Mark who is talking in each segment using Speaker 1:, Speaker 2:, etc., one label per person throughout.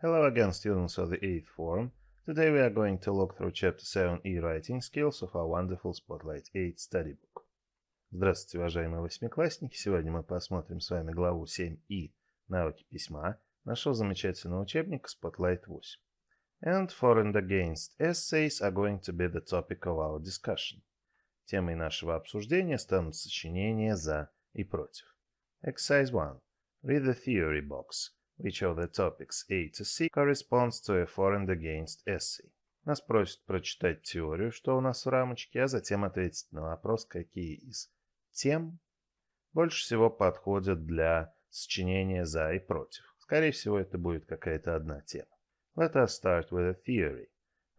Speaker 1: Hello again students of the 8th form. Today we are going to look through Chapter 7 e Writing Skills of our wonderful Spotlight 8 Study Book. Здравствуйте, уважаемые восьмиклассники! Сегодня мы посмотрим с вами главу 7 e «Навыки письма» нашего замечательного учебника Spotlight 8. And for and against essays are going to be the topic of our discussion. Темой нашего обсуждения станут сочинения «за» и «против». Exercise 1. Read the theory box which of the topics A to C corresponds to a for and against essay. Нас просят прочитать теорию, что у нас в рамочке, а затем ответить на вопрос, какие из тем больше всего подходят для сочинения за и против. Скорее всего, это будет какая-то одна тема. Let us start with a theory.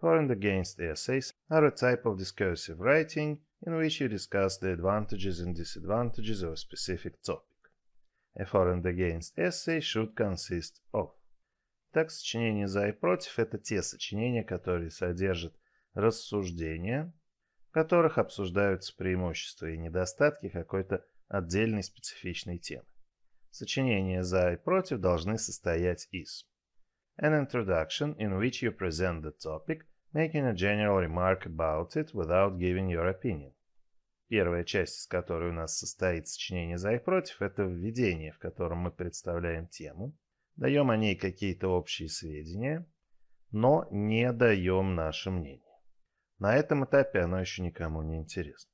Speaker 1: For and against essays are a type of discursive writing in which you discuss the advantages and disadvantages of a specific topic. A for and against essay should consist of. Так, сочинение «за» и «против» — это те сочинения, которые содержат рассуждения, в которых обсуждаются преимущества и недостатки какой-то отдельной специфичной темы. Сочинения «за» и «против» должны состоять из An introduction in which you present the topic, making a general remark about it without giving your opinion. Первая часть, из которой у нас состоит сочинение «За и против», это введение, в котором мы представляем тему, даем о ней какие-то общие сведения, но не даем наше мнение. На этом этапе оно еще никому не интересно.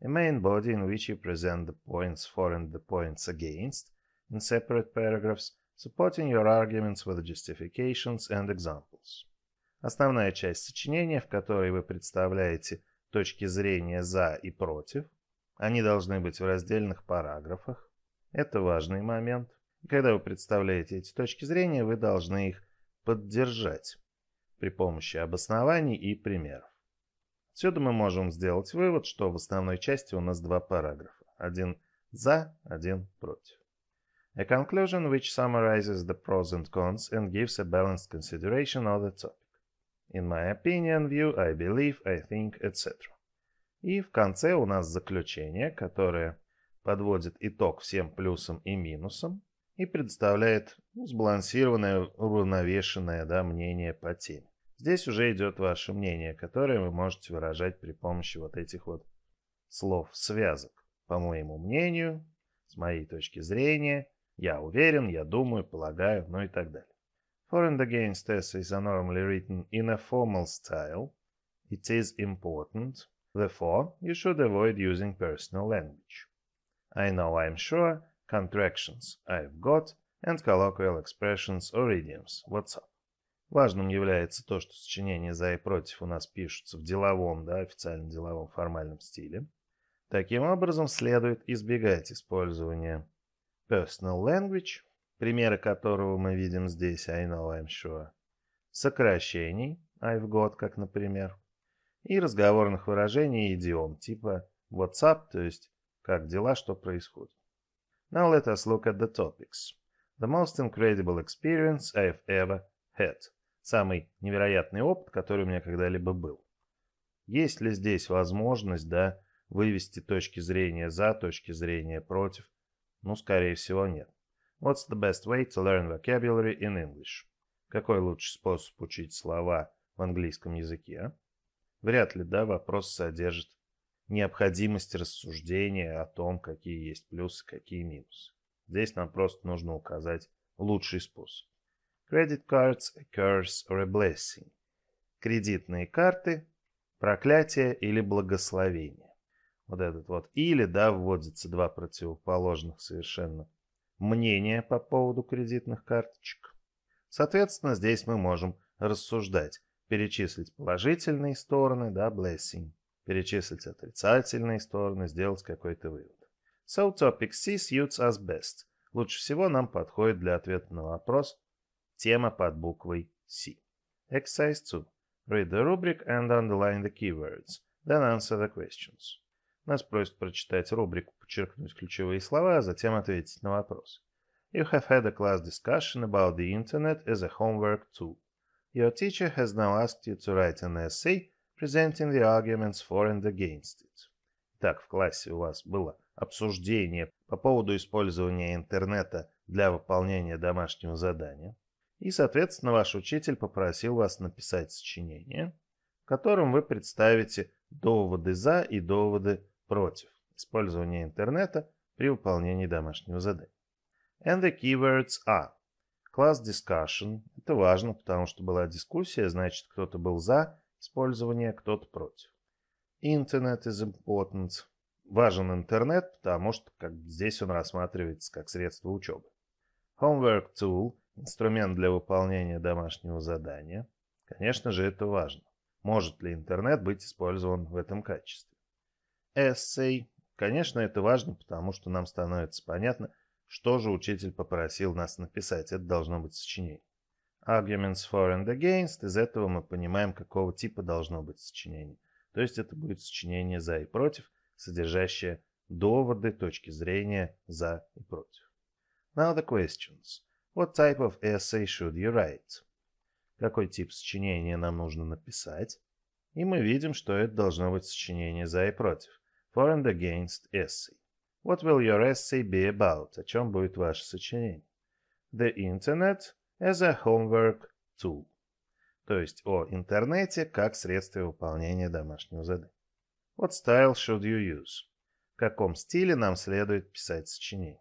Speaker 1: A main body in which you present the points for and the points against in separate paragraphs, supporting your arguments with justifications and examples. Основная часть сочинения, в которой вы представляете – точки зрения «за» и «против». Они должны быть в раздельных параграфах. Это важный момент. когда вы представляете эти точки зрения, вы должны их поддержать при помощи обоснований и примеров. Отсюда мы можем сделать вывод, что в основной части у нас два параграфа. Один «за», один «против». A conclusion which summarizes the pros and cons and gives a balanced consideration of the topic in my opinion, view, I believe, I think, etc. И в конце у нас заключение, которое подводит итог всем плюсам и минусам и предоставляет ну, сбалансированное, уравновешенное да, мнение по теме. Здесь уже идет ваше мнение, которое вы можете выражать при помощи вот этих вот слов-связок. По моему мнению, с моей точки зрения, я уверен, я думаю, полагаю, ну и так далее for and against essays are normally written in a formal style, it is important, therefore, you should avoid using personal language. I know I'm sure contractions I've got and colloquial expressions or idioms. What's up? Важным является то, что сочинения «за» и «против» у нас пишутся в деловом, да, официально деловом формальном стиле. Таким образом, следует избегать использования personal language примеры которого мы видим здесь «I know I'm sure», сокращений «I've got», как, например, и разговорных выражений и идиом типа «What's up?», то есть «Как дела?», «Что происходит?». Now let us look at the topics. The most incredible experience I've ever had. Самый невероятный опыт, который у меня когда-либо был. Есть ли здесь возможность, да, вывести точки зрения за, точки зрения против? Ну, скорее всего, нет. What's the best way to learn vocabulary in English? Какой лучший способ учить слова в английском языке? А? Вряд ли, да, вопрос содержит необходимость рассуждения о том, какие есть плюсы, какие минусы. Здесь нам просто нужно указать лучший способ. Credit cards, a curse or a blessing. Кредитные карты, проклятие или благословение. Вот этот вот или, да, вводится два противоположных совершенно мнение по поводу кредитных карточек. Соответственно, здесь мы можем рассуждать, перечислить положительные стороны, да, blessing, перечислить отрицательные стороны, сделать какой-то вывод. So topic C suits us best. Лучше всего нам подходит для ответа на вопрос тема под буквой C. Exercise 2. Read the rubric and underline the keywords, then answer the questions. Нас просят прочитать рубрику, подчеркнуть ключевые слова, а затем ответить на вопрос. You have had a class discussion about the internet as a homework tool. Your teacher has now asked you to write an essay presenting the arguments for and against it. Итак, в классе у вас было обсуждение по поводу использования интернета для выполнения домашнего задания. И, соответственно, ваш учитель попросил вас написать сочинение, в котором вы представите доводы «за» и доводы против использования интернета при выполнении домашнего задания. And the keywords are class discussion. Это важно, потому что была дискуссия, значит кто-то был за использование, а кто-то против. Internet is important. Важен интернет, потому что как здесь он рассматривается как средство учебы. Homework tool – инструмент для выполнения домашнего задания. Конечно же, это важно. Может ли интернет быть использован в этом качестве? эссей. Конечно, это важно, потому что нам становится понятно, что же учитель попросил нас написать. Это должно быть сочинение. Arguments for and against. Из этого мы понимаем, какого типа должно быть сочинение. То есть это будет сочинение за и против, содержащее доводы, точки зрения за и против. Now the questions. What type of essay should you write? Какой тип сочинения нам нужно написать? И мы видим, что это должно быть сочинение за и против. For and against essay. What will your essay be about? О чем будет ваше сочинение? The Internet as a homework tool. То есть о интернете как средстве выполнения домашнего задания. What style should you use? В каком стиле нам следует писать сочинение?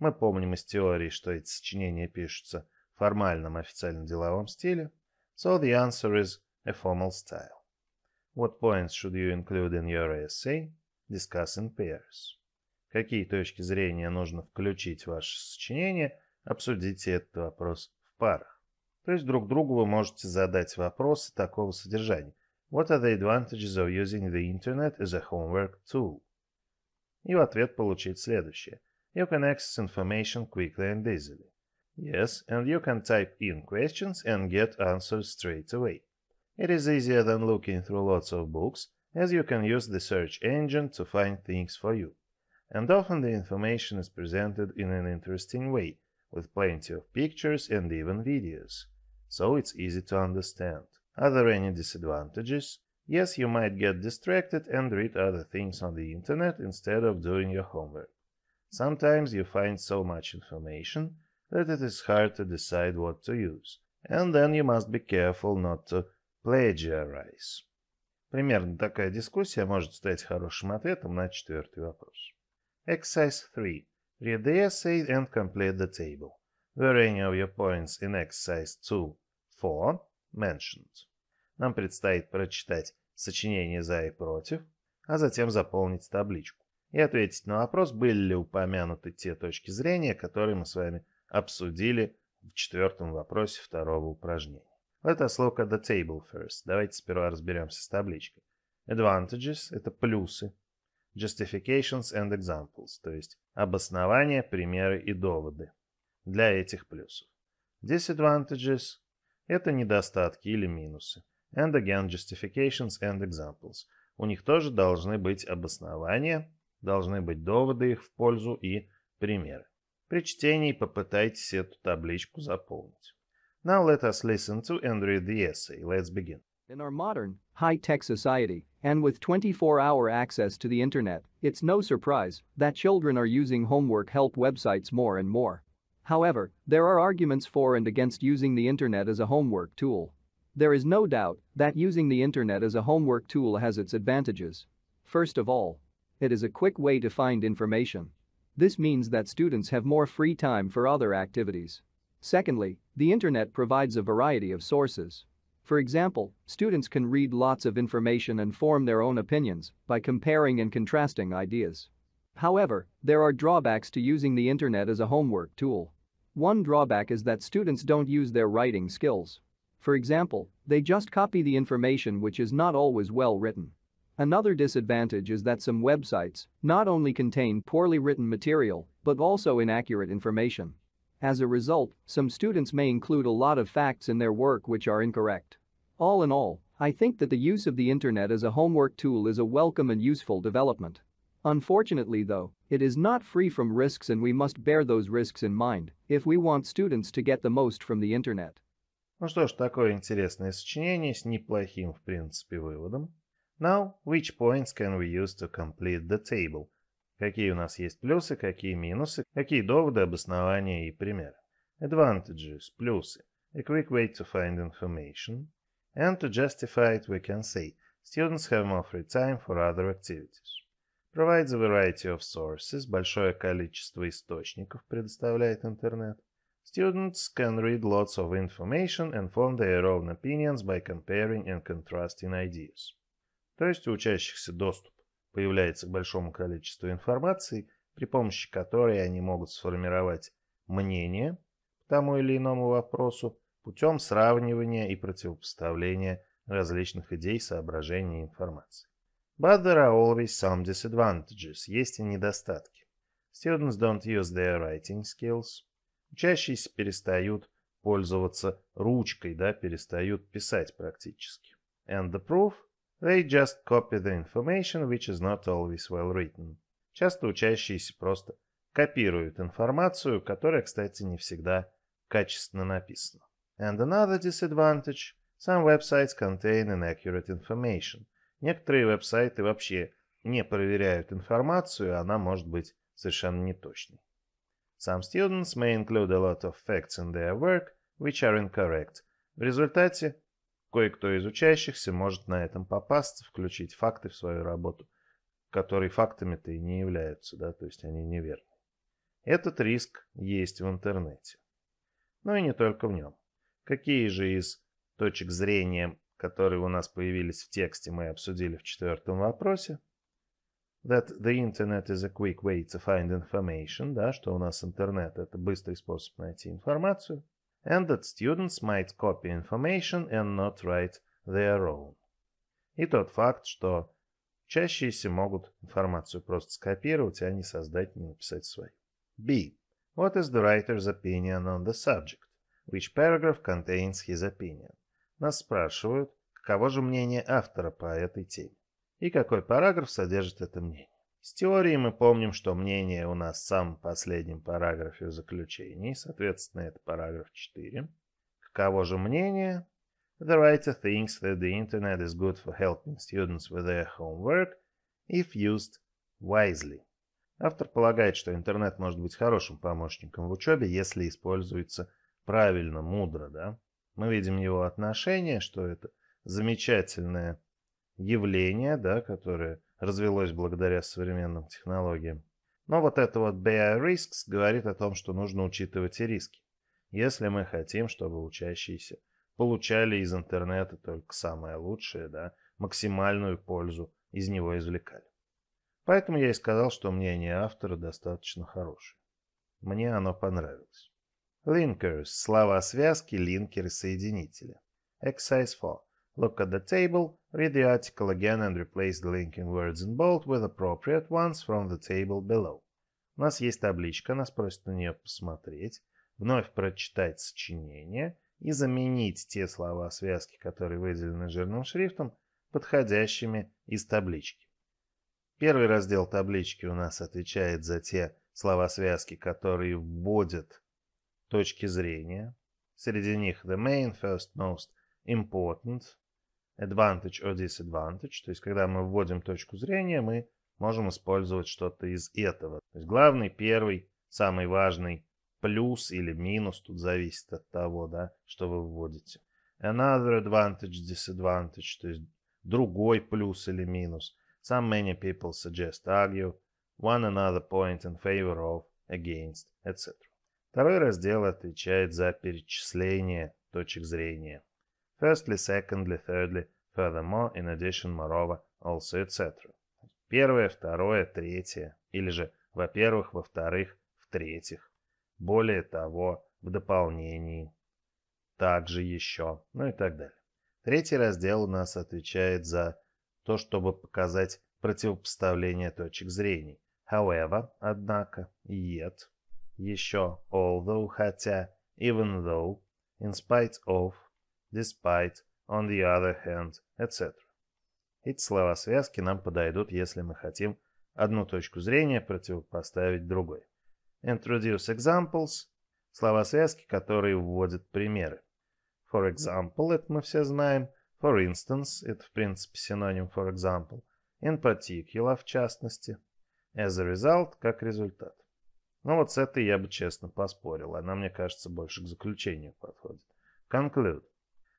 Speaker 1: Мы помним из теории, что эти сочинения пишутся в формальном официально-деловом стиле. So the answer is a formal style. What points should you include in your essay? Discuss in pairs. Какие точки зрения нужно включить в ваше сочинение, обсудите этот вопрос в парах. То есть друг другу вы можете задать вопросы такого содержания. What are the advantages of using the internet as a homework tool? И в ответ получить следующее. You can access information quickly and easily. Yes, and you can type in questions and get answers straight away. It is easier than looking through lots of books, as you can use the search engine to find things for you. And often the information is presented in an interesting way, with plenty of pictures and even videos, so it's easy to understand. Are there any disadvantages? Yes, you might get distracted and read other things on the internet instead of doing your homework. Sometimes you find so much information that it is hard to decide what to use, and then you must be careful not to plagiarize. Примерно такая дискуссия может стать хорошим ответом на четвертый вопрос. Exercise 3. Read the essay and complete the table. Were any of your points in exercise 2, 4 mentioned? Нам предстоит прочитать сочинение «За» и «Против», а затем заполнить табличку и ответить на вопрос, были ли упомянуты те точки зрения, которые мы с вами обсудили в четвертом вопросе второго упражнения. Let us look at the table first. Давайте сперва разберемся с табличкой. Advantages – это плюсы. Justifications and examples, то есть обоснования, примеры и доводы для этих плюсов. Disadvantages – это недостатки или минусы. And again, justifications and examples. У них тоже должны быть обоснования, должны быть доводы их в пользу и примеры. При чтении попытайтесь эту табличку заполнить. Now let us
Speaker 2: listen to and read the essay. Let's begin. In our modern, high-tech society, and with 24-hour access to the internet, it's no surprise that children are using homework help websites more and more. However, there are arguments for and against using the internet as a homework tool. There is no doubt that using the internet as a homework tool has its advantages. First of all, it is a quick way to find information. This means that students have more free time for other activities. Secondly, the internet provides a variety of sources. For example, students can read lots of information and form their own opinions by comparing and contrasting ideas. However, there are drawbacks to using the internet as a homework tool. One drawback is that students don't use their writing skills. For example, they just copy the information which is not always well written. Another disadvantage is that some websites not only contain poorly written material but also inaccurate information. As a result, some students may include a lot of facts in their work which are incorrect. All in all, I think that the use of the internet as a homework tool is a welcome and useful development. Unfortunately though, it is not free from risks and we must bear those risks in mind if we want students to get the most from the internet.
Speaker 1: Ну что ж, такое интересное сочинение с неплохим, в принципе, выводом. Now, which points can we use to complete the table? Какие у нас есть плюсы, какие минусы, какие доводы, обоснования и примеры. Advantages, плюсы. A quick way to find information. And to justify it we can say students have more free time for other activities. Provides a variety of sources, большое количество источников предоставляет интернет. Students can read lots of information and form their own opinions by comparing and contrasting ideas. То есть у учащихся доступ появляется большому количеству информации, при помощи которой они могут сформировать мнение по тому или иному вопросу путем сравнивания и противопоставления различных идей, соображений и информации. But there are always some disadvantages, есть и недостатки. Students don't use their writing skills. Учащиеся перестают пользоваться ручкой, да, перестают писать практически. And the proof They just copy the information which is not always well written. Часто учащиеся просто копируют информацию, которая, кстати, не всегда качественно написана. And another disadvantage. Some websites contain inaccurate information. Некоторые веб-сайты вообще не проверяют информацию, она может быть совершенно неточной. Some students may include a lot of facts in their work, which are incorrect. В результате Кое-кто из учащихся может на этом попасться, включить факты в свою работу, которые фактами-то и не являются, да, то есть они неверны. Этот риск есть в интернете. Но ну и не только в нем. Какие же из точек зрения, которые у нас появились в тексте, мы обсудили в четвертом вопросе? That the internet is a quick way to find information, да, что у нас интернет это быстрый способ найти информацию and that students might copy information and not write their own. И тот факт, что учащиеся могут информацию просто скопировать, а не создать, не написать свою. B. What is the writer's opinion on the subject? Which paragraph contains his opinion? Нас спрашивают, каково же мнение автора по этой теме и какой параграф содержит это мнение. С теорией мы помним, что мнение у нас в самом последнем параграфе заключений, соответственно, это параграф 4. Каково же мнение? The writer thinks that the internet is good for helping students with their homework if used wisely. Автор полагает, что интернет может быть хорошим помощником в учебе, если используется правильно, мудро, да? Мы видим его отношение, что это замечательное явление, да, которое развелось благодаря современным технологиям. Но вот это вот Bear Risks говорит о том, что нужно учитывать и риски, если мы хотим, чтобы учащиеся получали из интернета только самое лучшее, да, максимальную пользу из него извлекали. Поэтому я и сказал, что мнение автора достаточно хорошее. Мне оно понравилось. Linkers – слова связки, линкеры, соединители. Excise for Look at the table, read the article again and replace the linking words in bold with appropriate ones from the table below. У нас есть табличка, нас просят на нее посмотреть, вновь прочитать сочинение и заменить те слова-связки, которые выделены жирным шрифтом, подходящими из таблички. Первый раздел таблички у нас отвечает за те слова-связки, которые вводят точки зрения. Среди них the main, first, most, important, advantage or disadvantage, то есть когда мы вводим точку зрения, мы можем использовать что-то из этого. То есть главный, первый, самый важный плюс или минус тут зависит от того, да, что вы вводите. Another advantage, disadvantage, то есть другой плюс или минус. Some many people suggest argue, one another point in favor of, against, etc. Второй раздел отвечает за перечисление точек зрения. Firstly, secondly, thirdly, furthermore, in addition, moreover, also, etc. Первое, второе, третье. Или же во-первых, во-вторых, в-третьих. Более того, в дополнении. Также еще. Ну и так далее. Третий раздел у нас отвечает за то, чтобы показать противопоставление точек зрения. However, однако, yet, еще, although, хотя, even though, in spite of, despite, on the other hand, etc. Эти слова-связки нам подойдут, если мы хотим одну точку зрения противопоставить другой. Introduce examples – слова-связки, которые вводят примеры. For example – это мы все знаем. For instance – это, в принципе, синоним for example. In particular – в частности. As a result – как результат. Ну вот с этой я бы честно поспорил. Она, мне кажется, больше к заключению подходит. Conclude.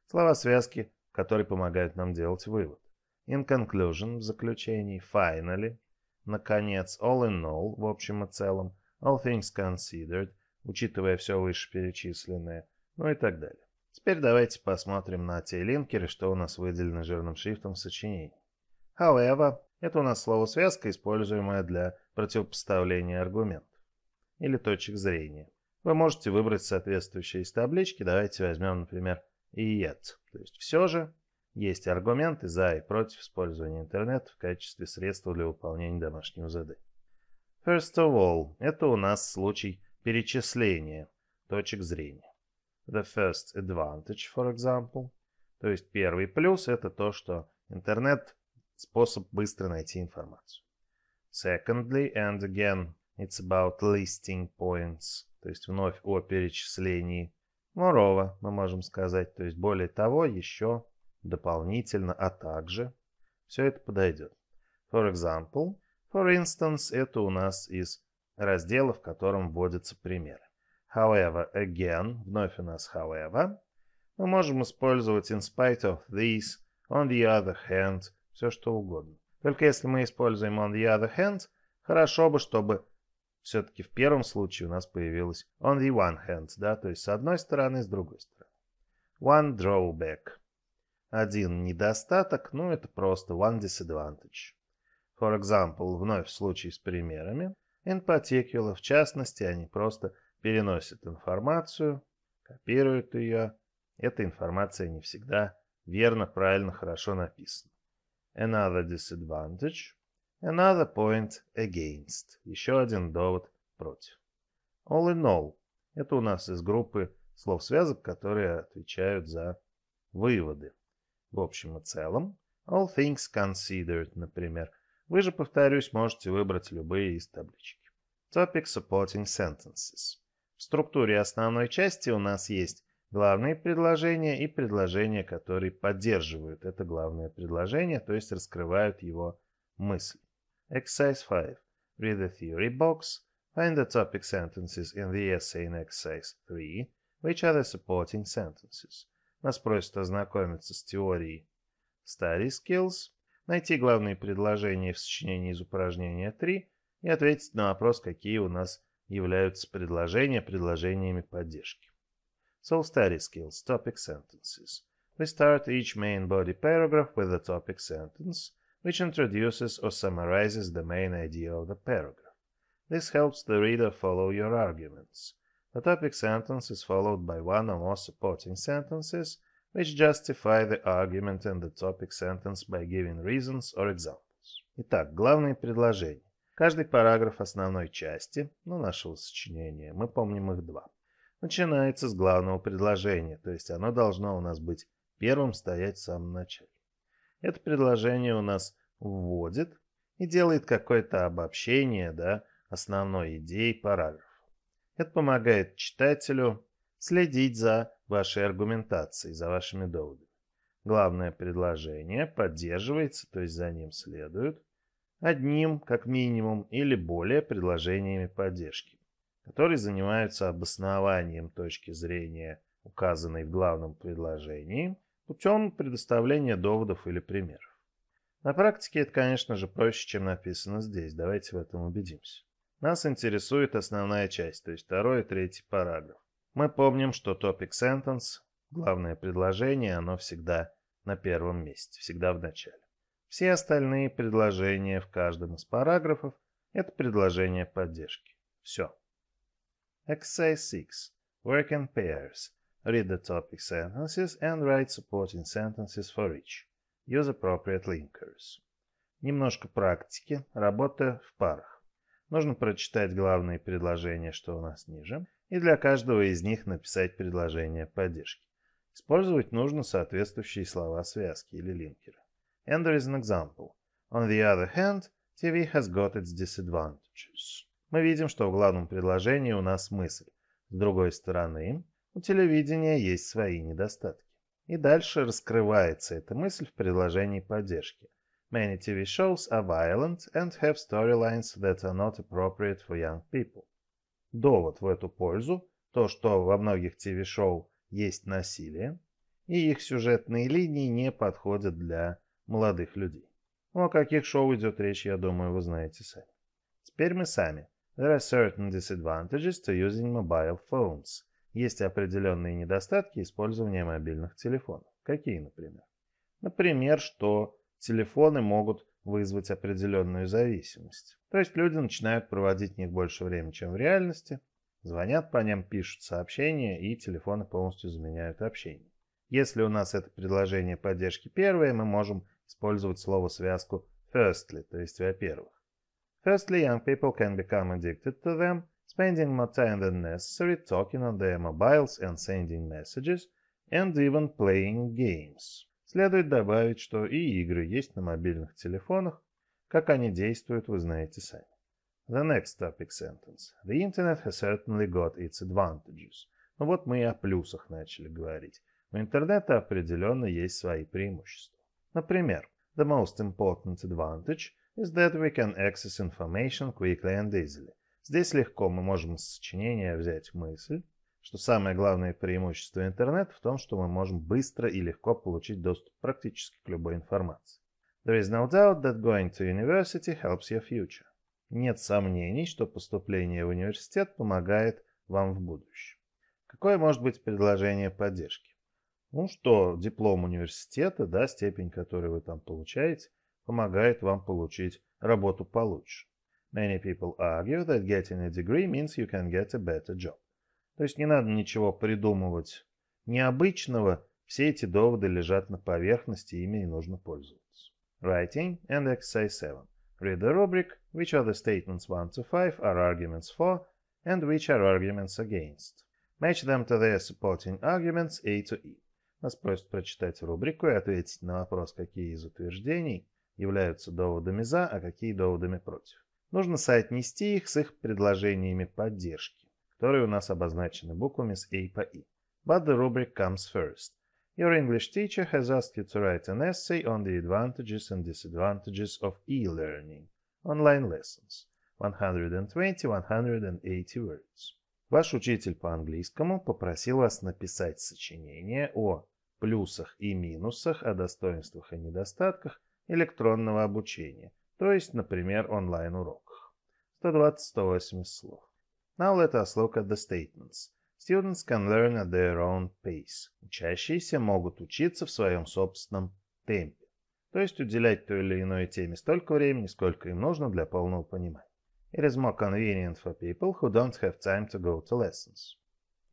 Speaker 1: Слова связки, которые помогают нам делать вывод. In conclusion, в заключении, finally, наконец, all in all, в общем и целом, all things considered, учитывая все вышеперечисленное, ну и так далее. Теперь давайте посмотрим на те линкеры, что у нас выделены жирным шрифтом в сочинении. However – это у нас слово-связка, используемое для противопоставления аргументов или точек зрения. Вы можете выбрать соответствующие из таблички. Давайте возьмем, например, и ЕЦ. То есть все же есть аргументы за и против использования интернета в качестве средства для выполнения домашнего задания. First of all, это у нас случай перечисления точек зрения. The first advantage, for example. То есть первый плюс – это то, что интернет – способ быстро найти информацию. Secondly, and again, it's about listing points. То есть вновь о перечислении Мурова, мы можем сказать, то есть более того, еще дополнительно, а также. Все это подойдет. For example, for instance, это у нас из раздела, в котором вводятся примеры. However, again, вновь у нас however. Мы можем использовать in spite of this, on the other hand, все что угодно. Только если мы используем on the other hand, хорошо бы, чтобы все-таки в первом случае у нас появилось only one hand, да, то есть с одной стороны, с другой стороны. One drawback. Один недостаток, ну это просто one disadvantage. For example, вновь в случае с примерами, in particular, в частности, они просто переносят информацию, копируют ее. Эта информация не всегда верно, правильно, хорошо написана. Another disadvantage. Another point against. Еще один довод против. All in all. Это у нас из группы слов-связок, которые отвечают за выводы. В общем и целом, all things considered, например. Вы же, повторюсь, можете выбрать любые из таблички. Topic supporting sentences. В структуре основной части у нас есть главные предложения и предложения, которые поддерживают это главное предложение, то есть раскрывают его мысль. Exercise 5. Read the theory box, find the topic sentences in the essay in Exercise 3, which are the supporting sentences. Нас просят ознакомиться с теорией Study Skills, найти главные предложения в сочинении из упражнения 3 и ответить на вопрос, какие у нас являются предложения предложениями поддержки. So study skills, topic sentences. We start each main body paragraph with a topic sentence – which introduces or summarizes the main idea of the paragraph. This helps the reader follow your arguments. The topic sentence is followed by one or more supporting sentences which justify the argument and the topic sentence by giving reasons or examples. Итак, главные предложения. Каждый параграф основной части, ну, нашего сочинения, мы помним их два, начинается с главного предложения, то есть оно должно у нас быть первым стоять в самом начале. Это предложение у нас вводит и делает какое-то обобщение да, основной идеи параграфа. Это помогает читателю следить за вашей аргументацией, за вашими доводами. Главное предложение поддерживается, то есть за ним следует, одним, как минимум, или более предложениями поддержки, которые занимаются обоснованием точки зрения, указанной в главном предложении, путем предоставления доводов или примеров. На практике это, конечно же, проще, чем написано здесь. Давайте в этом убедимся. Нас интересует основная часть, то есть второй и третий параграф. Мы помним, что topic sentence, главное предложение, оно всегда на первом месте, всегда в начале. Все остальные предложения в каждом из параграфов – это предложения поддержки. Все. Exercise 6. Work in pairs. Read the topic sentences and write supporting sentences for each. Use appropriate linkers. Немножко практики, Работа в парах. Нужно прочитать главные предложения, что у нас ниже, и для каждого из них написать предложение поддержки. Использовать нужно соответствующие слова связки или линкеры. And there is an example. On the other hand, TV has got its disadvantages. Мы видим, что в главном предложении у нас мысль. С другой стороны, у телевидения есть свои недостатки. И дальше раскрывается эта мысль в предложении поддержки. Many TV shows are violent and have storylines that are not appropriate for young people. Довод в эту пользу – то, что во многих ТВ-шоу есть насилие, и их сюжетные линии не подходят для молодых людей. Ну, о каких шоу идет речь, я думаю, вы знаете сами. Теперь мы сами. There are certain disadvantages to using mobile phones – есть определенные недостатки использования мобильных телефонов. Какие, например? Например, что телефоны могут вызвать определенную зависимость. То есть люди начинают проводить в них больше времени, чем в реальности, звонят по ним, пишут сообщения, и телефоны полностью заменяют общение. Если у нас это предложение поддержки первое, мы можем использовать слово-связку firstly, то есть во-первых. Firstly, young people can become addicted to them – spending more time than necessary talking on their mobiles and sending messages, and even playing games. Следует добавить, что и игры есть на мобильных телефонах, как они действуют, вы знаете сами. The next topic sentence. The internet has certainly got its advantages. Ну вот мы и о плюсах начали говорить. У интернета определенно есть свои преимущества. Например, the most important advantage is that we can access information quickly and easily. Здесь легко мы можем с сочинения взять мысль, что самое главное преимущество интернета в том, что мы можем быстро и легко получить доступ практически к любой информации. There is no doubt that going to university helps your future. Нет сомнений, что поступление в университет помогает вам в будущем. Какое может быть предложение поддержки? Ну что, диплом университета, да, степень, которую вы там получаете, помогает вам получить работу получше. Many people argue that getting a degree means you can get a better job. То есть не надо ничего придумывать необычного, все эти доводы лежат на поверхности, ими и нужно пользоваться. Writing and exercise 7. Read the rubric, which are the statements 1 to 5 are arguments for, and which are arguments against. Match them to their supporting arguments A to E. Нас просят прочитать рубрику и ответить на вопрос, какие из утверждений являются доводами за, а какие доводами против нужно соотнести их с их предложениями поддержки, которые у нас обозначены буквами с A по I. But the rubric comes first. Your English teacher has asked you to write an essay on the advantages and disadvantages of e-learning. Online lessons. 120-180 words. Ваш учитель по английскому попросил вас написать сочинение о плюсах и минусах, о достоинствах и недостатках электронного обучения, то есть, например, онлайн-урок. 128 слов. Now let us look at the statements. Students can learn at their own pace. Учащиеся могут учиться в своем собственном темпе. То есть уделять той или иной теме столько времени, сколько им нужно для полного понимания. It is more convenient for people who don't have time to go to lessons.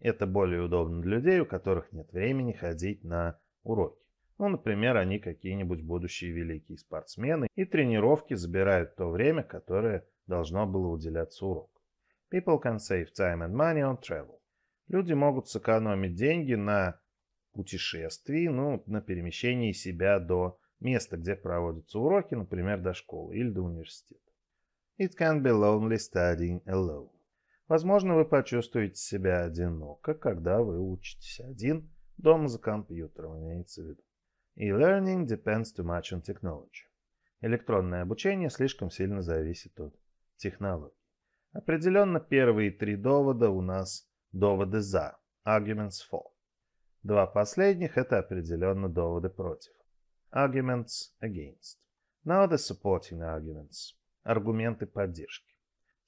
Speaker 1: Это более удобно для людей, у которых нет времени ходить на уроки. Ну, например, они какие-нибудь будущие великие спортсмены, и тренировки забирают то время, которое должно было уделяться урок. People can save time and money on travel. Люди могут сэкономить деньги на путешествии, ну, на перемещении себя до места, где проводятся уроки, например, до школы или до университета. It can be lonely studying alone. Возможно, вы почувствуете себя одиноко, когда вы учитесь один дома за компьютером, имеется в виду. E-learning depends too much on technology. Электронное обучение слишком сильно зависит от технологий. Определенно первые три довода у нас доводы «за» – arguments for. Два последних – это определенно доводы против – arguments against. Now the supporting arguments – аргументы поддержки.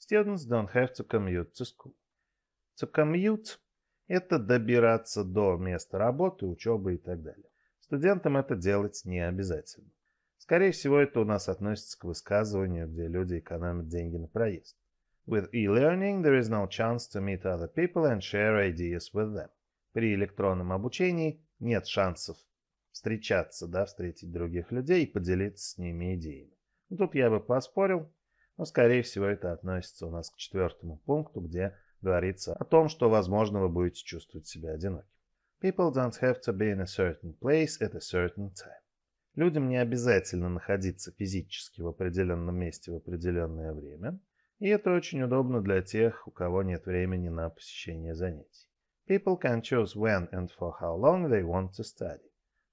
Speaker 1: Students don't have to commute to school. To commute – это добираться до места работы, учебы и так далее. Студентам это делать не обязательно. Скорее всего, это у нас относится к высказыванию, где люди экономят деньги на проезд. With e-learning there is no chance to meet other people and share ideas with them. При электронном обучении нет шансов встречаться, да, встретить других людей и поделиться с ними идеями. Ну, тут я бы поспорил, но, скорее всего, это относится у нас к четвертому пункту, где говорится о том, что, возможно, вы будете чувствовать себя одиноким. People don't have to be in a certain place at a certain time. Людям не обязательно находиться физически в определенном месте в определенное время, и это очень удобно для тех, у кого нет времени на посещение занятий. People can choose when and for how long they want to study.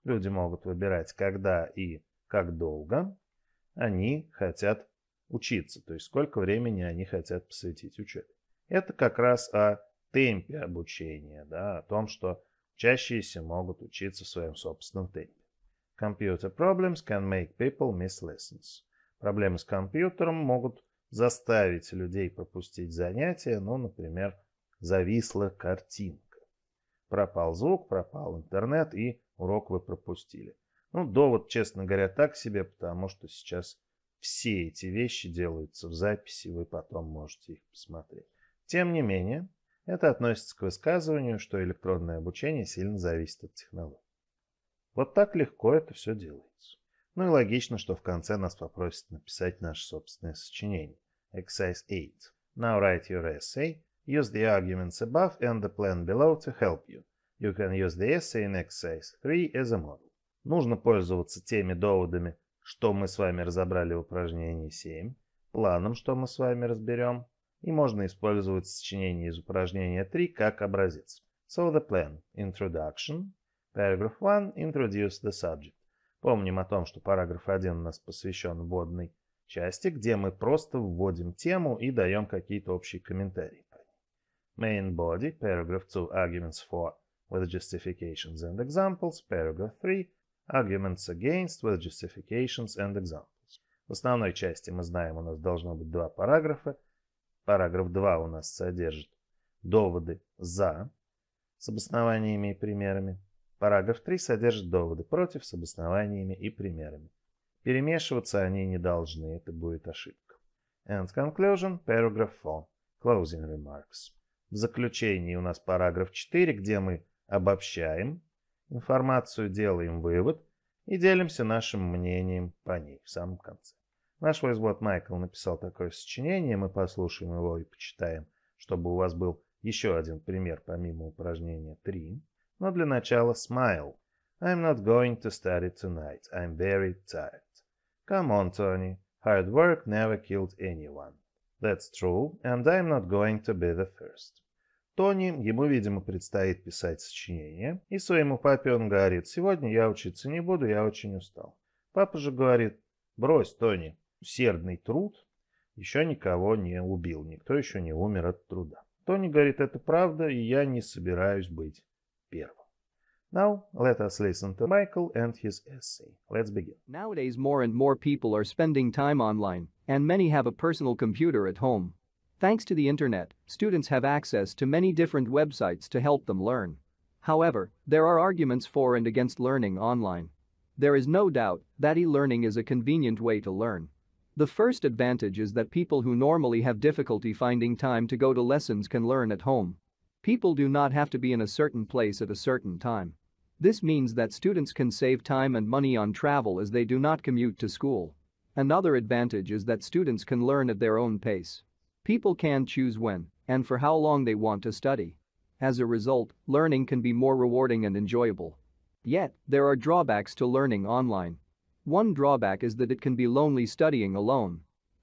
Speaker 1: Люди могут выбирать, когда и как долго они хотят учиться, то есть сколько времени они хотят посвятить учебе. Это как раз о темпе обучения, да, о том, что учащиеся могут учиться в своем собственном темпе. Computer problems can make people miss lessons. Проблемы с компьютером могут заставить людей пропустить занятия, ну, например, зависла картинка. Пропал звук, пропал интернет, и урок вы пропустили. Ну, довод, честно говоря, так себе, потому что сейчас все эти вещи делаются в записи, вы потом можете их посмотреть. Тем не менее, это относится к высказыванию, что электронное обучение сильно зависит от технологий. Вот так легко это все делается. Ну и логично, что в конце нас попросят написать наше собственное сочинение. Exercise 8. Now write your essay. Use the arguments above and the plan below to help you. You can use the essay in exercise 3 as a model. Нужно пользоваться теми доводами, что мы с вами разобрали в упражнении 7, планом, что мы с вами разберем, и можно использовать сочинение из упражнения 3 как образец. So the plan, introduction, Параграф 1 introduce the subject. Помним о том, что параграф 1 у нас посвящен вводной части, где мы просто вводим тему и даем какие-то общие комментарии. Main body, paragraph 2, arguments for, with justifications and examples, paragraph 3, arguments against, with justifications and examples. В основной части мы знаем, у нас должно быть два параграфа. Параграф 2 у нас содержит доводы «за» с обоснованиями и примерами. Параграф 3 содержит доводы против с обоснованиями и примерами. Перемешиваться они не должны, это будет ошибка. And conclusion, paragraph 4, closing remarks. В заключении у нас параграф 4, где мы обобщаем информацию, делаем вывод и делимся нашим мнением по ней в самом конце. Наш возвод Майкл написал такое сочинение, мы послушаем его и почитаем, чтобы у вас был еще один пример помимо упражнения 3. Но для начала smile. I'm not going to study tonight. I'm very tired. Come on, Tony. Hard work never killed anyone. That's true, and I'm not going to be the first. Тони, ему, видимо, предстоит писать сочинение, и своему папе он говорит, «Сегодня я учиться не буду, я очень устал». Папа же говорит, «Брось, Тони, усердный труд еще никого не убил, никто еще не умер от труда». Тони говорит, «Это правда, и я не собираюсь быть первым. Now, let us listen to
Speaker 2: Michael and his essay. Let's begin. Nowadays, more and more people are spending time online, and many have a personal computer at home. Thanks to the internet, students have access to many different websites to help them learn. However, there are arguments for and against learning online. There is no doubt that e-learning is a convenient way to learn. The first advantage is that people who normally have difficulty finding time to go to lessons can learn at home. People do not have to be in a certain place at a certain time. This means that students can save time and money on travel as they do not commute to school. Another advantage is that students can learn at their own pace. People can choose when and for how long they want to study. As a result, learning can be more rewarding and enjoyable. Yet, there are drawbacks to learning online. One drawback is that it can be lonely studying alone.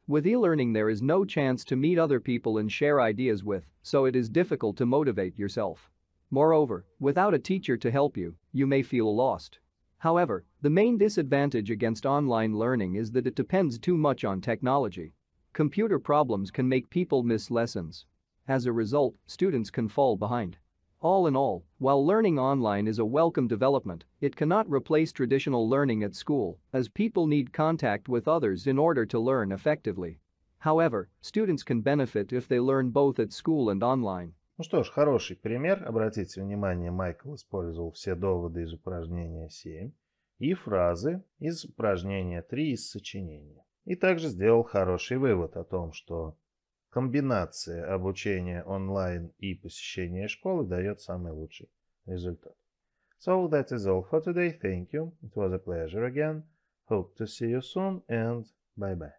Speaker 2: With e-learning there is no chance to meet other people and share ideas with, so it is difficult to motivate yourself. Moreover, without a teacher to help you, you may feel lost. However, the main disadvantage against online learning is that it depends too much on technology. Computer problems can make people miss lessons. As a result, students can fall behind. All in all, while learning online is a welcome development, it cannot replace traditional learning at school, as people need contact with others in order to learn effectively. However, students can benefit if they learn both at school and online. Ну
Speaker 1: что ж, хороший пример. Обратите внимание, Майкл использовал все доводы из упражнения 7 и фразы из упражнения 3 из сочинения. И также сделал хороший вывод о том, что Комбинация обучения онлайн и посещения школы дает самый лучший результат. So that is all for today. Thank you. It was a pleasure again. Hope to see you soon and bye-bye.